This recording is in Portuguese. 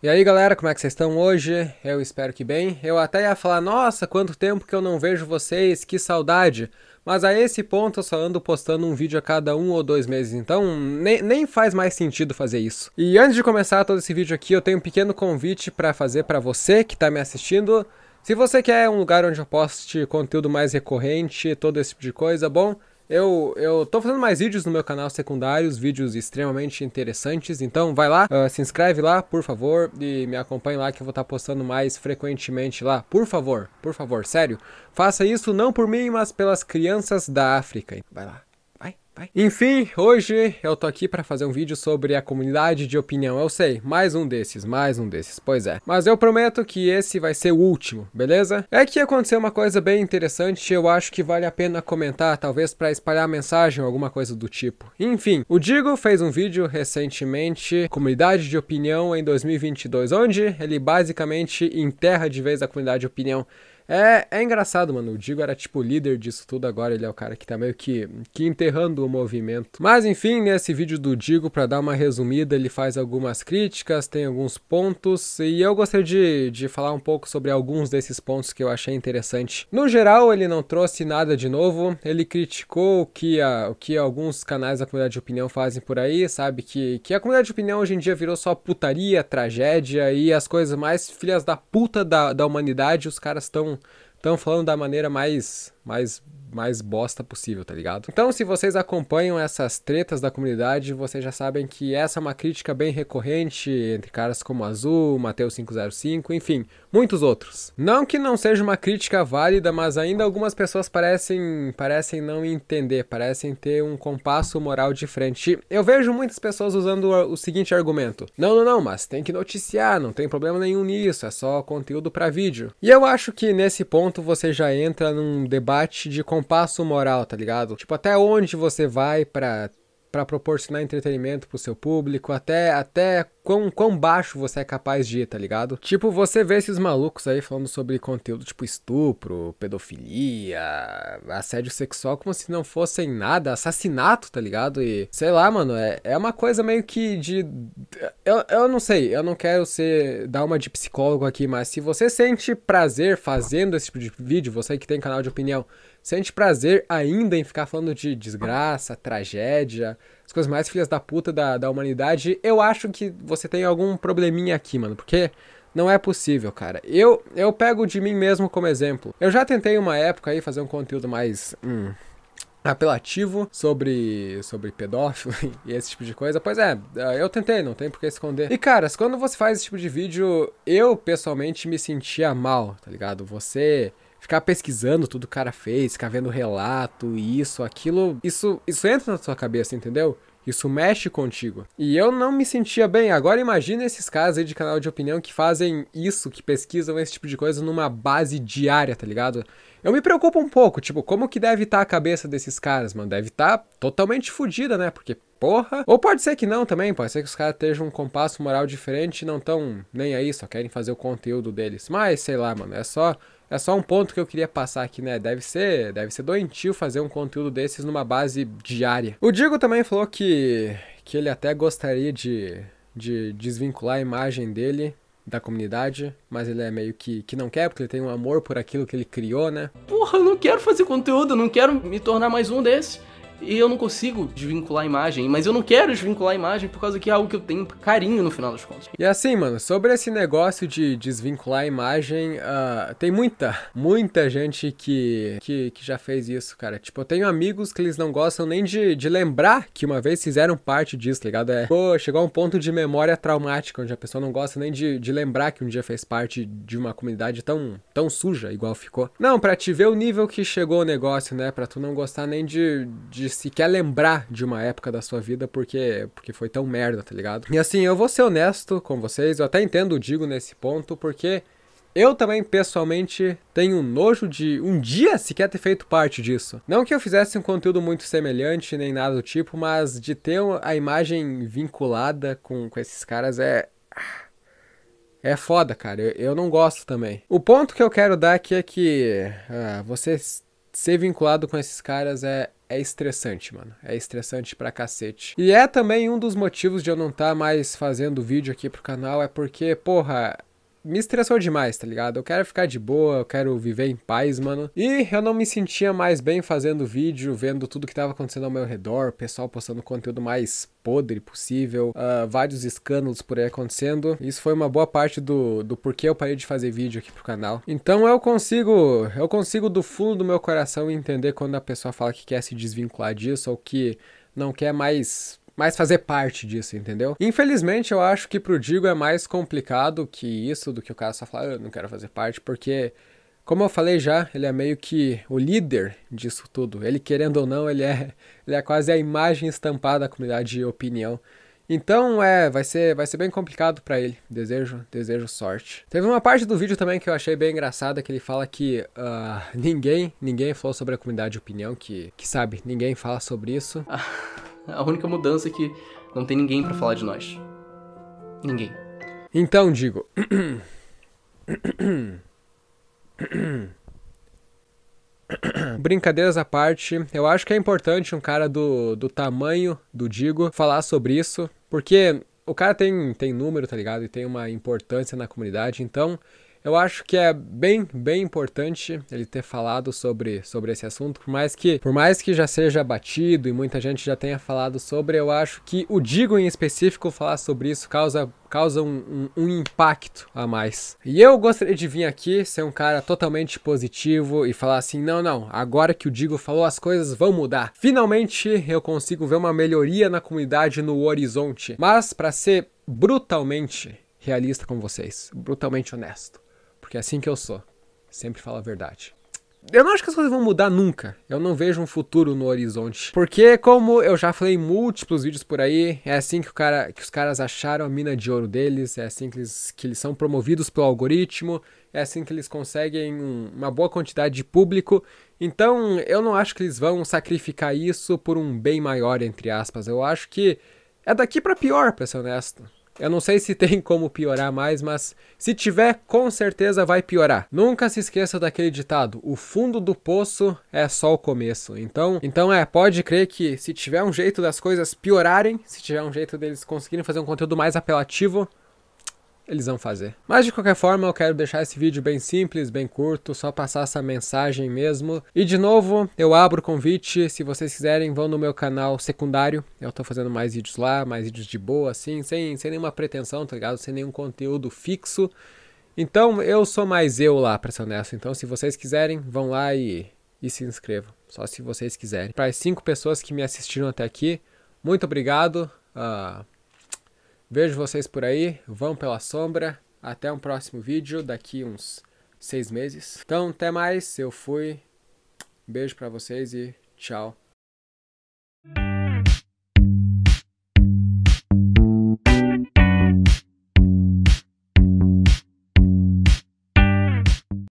E aí galera, como é que vocês estão hoje? Eu espero que bem. Eu até ia falar, nossa, quanto tempo que eu não vejo vocês, que saudade. Mas a esse ponto eu só ando postando um vídeo a cada um ou dois meses, então nem, nem faz mais sentido fazer isso. E antes de começar todo esse vídeo aqui, eu tenho um pequeno convite para fazer para você que está me assistindo. Se você quer um lugar onde eu poste conteúdo mais recorrente, todo esse tipo de coisa, bom, eu, eu tô fazendo mais vídeos no meu canal secundários, vídeos extremamente interessantes, então vai lá, uh, se inscreve lá, por favor, e me acompanhe lá que eu vou estar tá postando mais frequentemente lá. Por favor, por favor, sério, faça isso não por mim, mas pelas crianças da África. Vai lá. Enfim, hoje eu tô aqui para fazer um vídeo sobre a comunidade de opinião. Eu sei, mais um desses, mais um desses, pois é. Mas eu prometo que esse vai ser o último, beleza? É que aconteceu uma coisa bem interessante, eu acho que vale a pena comentar, talvez para espalhar a mensagem ou alguma coisa do tipo. Enfim, o Digo fez um vídeo recentemente, Comunidade de Opinião em 2022, onde ele basicamente enterra de vez a comunidade de opinião. É, é engraçado, mano. O Digo era tipo líder disso tudo agora. Ele é o cara que tá meio que, que enterrando o movimento. Mas enfim, nesse vídeo do Digo, para dar uma resumida, ele faz algumas críticas, tem alguns pontos. E eu gostaria de, de falar um pouco sobre alguns desses pontos que eu achei interessante. No geral, ele não trouxe nada de novo. Ele criticou o que, a, o que alguns canais da comunidade de opinião fazem por aí, sabe? Que, que a comunidade de opinião hoje em dia virou só putaria, tragédia e as coisas mais filhas da puta da, da humanidade. Os caras estão então, falando da maneira mais mais, mais bosta possível, tá ligado? Então, se vocês acompanham essas tretas da comunidade, vocês já sabem que essa é uma crítica bem recorrente entre caras como Azul, Mateus 505, enfim, muitos outros. Não que não seja uma crítica válida, mas ainda algumas pessoas parecem, parecem não entender, parecem ter um compasso moral diferente. Eu vejo muitas pessoas usando o seguinte argumento: Não, não, não, mas tem que noticiar, não tem problema nenhum nisso, é só conteúdo para vídeo. E eu acho que nesse ponto você já entra num debate debate de compasso moral, tá ligado? Tipo, até onde você vai para para proporcionar entretenimento pro seu público, até até quão, quão baixo você é capaz de ir, tá ligado? Tipo, você vê esses malucos aí falando sobre conteúdo tipo estupro, pedofilia, assédio sexual, como se não fossem nada, assassinato, tá ligado? E sei lá, mano, é, é uma coisa meio que de. Eu, eu não sei, eu não quero ser. dar uma de psicólogo aqui, mas se você sente prazer fazendo esse tipo de vídeo, você que tem canal de opinião, sente prazer ainda em ficar falando de desgraça, tragédia as coisas mais filhas da puta da, da humanidade, eu acho que você tem algum probleminha aqui, mano, porque não é possível, cara. Eu, eu pego de mim mesmo como exemplo. Eu já tentei uma época aí fazer um conteúdo mais. Hum, apelativo sobre sobre pedófilo e esse tipo de coisa. Pois é, eh, eu tentei, não tem por que esconder. E caras, quando você faz esse tipo de vídeo, eu pessoalmente me sentia mal, tá ligado? Você ficar pesquisando tudo que o cara fez, ficar vendo relato, isso, aquilo, isso, isso entra na sua cabeça, entendeu? Isso mexe contigo. E eu não me sentia bem. Agora imagina esses caras aí de canal de opinião que fazem isso, que pesquisam esse tipo de coisa numa base diária, tá ligado? Eu me preocupo um pouco, tipo, como que deve estar tá a cabeça desses caras, mano? Deve estar tá totalmente fodida, né? Porque, porra. Ou pode ser que não também, pode ser que os caras estejam um compasso moral diferente e não tão nem aí, só querem fazer o conteúdo deles. Mas, sei lá, mano, é só é só um ponto que eu queria passar aqui, né? Deve ser, deve ser doentio fazer um conteúdo desses numa base diária. O Diego também falou que, que ele até gostaria de, de desvincular a imagem dele da comunidade, mas ele é meio que, que não quer, porque ele tem um amor por aquilo que ele criou, né? Porra, eu não quero fazer conteúdo, eu não quero me tornar mais um desses. E eu não consigo desvincular a imagem, mas eu não quero desvincular a imagem por causa que é algo que eu tenho carinho no final das contas. E assim, mano, sobre esse negócio de desvincular a imagem, uh, tem muita, muita gente que, que, que, já fez isso, cara. Tipo, eu tenho amigos que eles não gostam nem de, de lembrar que uma vez fizeram parte disso, tá ligado? É, pô, chegou a um ponto de memória traumática, onde a pessoa não gosta nem de, de lembrar que um dia fez parte de uma comunidade tão, tão suja, igual ficou. Não, pra te ver o nível que chegou o negócio, né? Pra tu não gostar nem de, de se quer lembrar de uma época da sua vida porque, porque foi tão merda, tá ligado? E assim, eu vou ser honesto com vocês, eu até entendo o Digo nesse ponto, porque eu também, pessoalmente, tenho nojo de um dia sequer ter feito parte disso. Não que eu fizesse um conteúdo muito semelhante nem nada do tipo, mas de ter a imagem vinculada com, com esses caras é. É foda, cara. Eu, eu não gosto também. O ponto que eu quero dar aqui é que ah, você ser vinculado com esses caras é, é estressante, mano. É estressante pra cacete. E é também um dos motivos de eu não estar tá mais fazendo vídeo aqui pro canal, é porque, porra, me estressou demais, tá ligado? Eu quero ficar de boa, eu quero viver em paz, mano. E eu não me sentia mais bem fazendo vídeo, vendo tudo que tava acontecendo ao meu redor, pessoal postando conteúdo mais podre possível, uh, vários escândalos por aí acontecendo. Isso foi uma boa parte do, do porquê eu parei de fazer vídeo aqui pro canal. Então eu consigo, eu consigo do fundo do meu coração entender quando a pessoa fala que quer se desvincular disso ou que não quer mais mas fazer parte disso, entendeu? Infelizmente, eu acho que pro Digo é mais complicado que isso do que o cara só falar, ah, eu não quero fazer parte, porque, como eu falei já, ele é meio que o líder disso tudo. Ele, querendo ou não, ele é, ele é quase a imagem estampada da comunidade de opinião. Então, é, vai ser, vai ser bem complicado para ele. Desejo, desejo sorte. Teve uma parte do vídeo também que eu achei bem engraçada, que ele fala que uh, ninguém, ninguém falou sobre a comunidade de opinião, que, que sabe, ninguém fala sobre isso. Ah. A única mudança é que não tem ninguém para falar de nós. Ninguém. Então, digo. Brincadeiras à parte, eu acho que é importante um cara do, do tamanho do Digo falar sobre isso, porque o cara tem, tem número, tá ligado? E tem uma importância na comunidade, então eu acho que é bem, bem importante ele ter falado sobre, sobre esse assunto, por mais que por mais que já seja batido e muita gente já tenha falado sobre, eu acho que o Digo em específico falar sobre isso causa causa um, um, um, impacto a mais. E eu gostaria de vir aqui ser um cara totalmente positivo e falar assim: não, não, agora que o Digo falou, as coisas vão mudar. Finalmente eu consigo ver uma melhoria na comunidade no horizonte. Mas, para ser brutalmente realista com vocês, brutalmente honesto porque é assim que eu sou. Sempre falo a verdade. Eu não acho que as coisas vão mudar nunca. Eu não vejo um futuro no horizonte. Porque, como eu já falei em múltiplos vídeos por aí, é assim que, o cara, que os caras acharam a mina de ouro deles, é assim que eles, que eles são promovidos pelo algoritmo, é assim que eles conseguem um, uma boa quantidade de público. Então, eu não acho que eles vão sacrificar isso por um bem maior, entre aspas. Eu acho que é daqui para pior, pra ser honesto. Eu não sei se tem como piorar mais, mas se tiver, com certeza vai piorar. Nunca se esqueça daquele ditado: o fundo do poço é só o começo. Então, então é, pode crer que se tiver um jeito das coisas piorarem, se tiver um jeito deles conseguirem fazer um conteúdo mais apelativo, eles vão fazer. Mas de qualquer forma, eu quero deixar esse vídeo bem simples, bem curto, só passar essa mensagem mesmo. E de novo, eu abro o convite, se vocês quiserem, vão no meu canal secundário. Eu tô fazendo mais vídeos lá, mais vídeos de boa, assim, sem, sem nenhuma pretensão, tá ligado? Sem nenhum conteúdo fixo. Então, eu sou mais eu lá, pra ser honesto. Então, se vocês quiserem, vão lá e, e se inscrevam. Só se vocês quiserem. Para as cinco pessoas que me assistiram até aqui, muito obrigado. Uh, Vejo vocês por aí, vão pela sombra. Até um próximo vídeo, daqui uns seis meses. Então, até mais, eu fui. Beijo para vocês e tchau.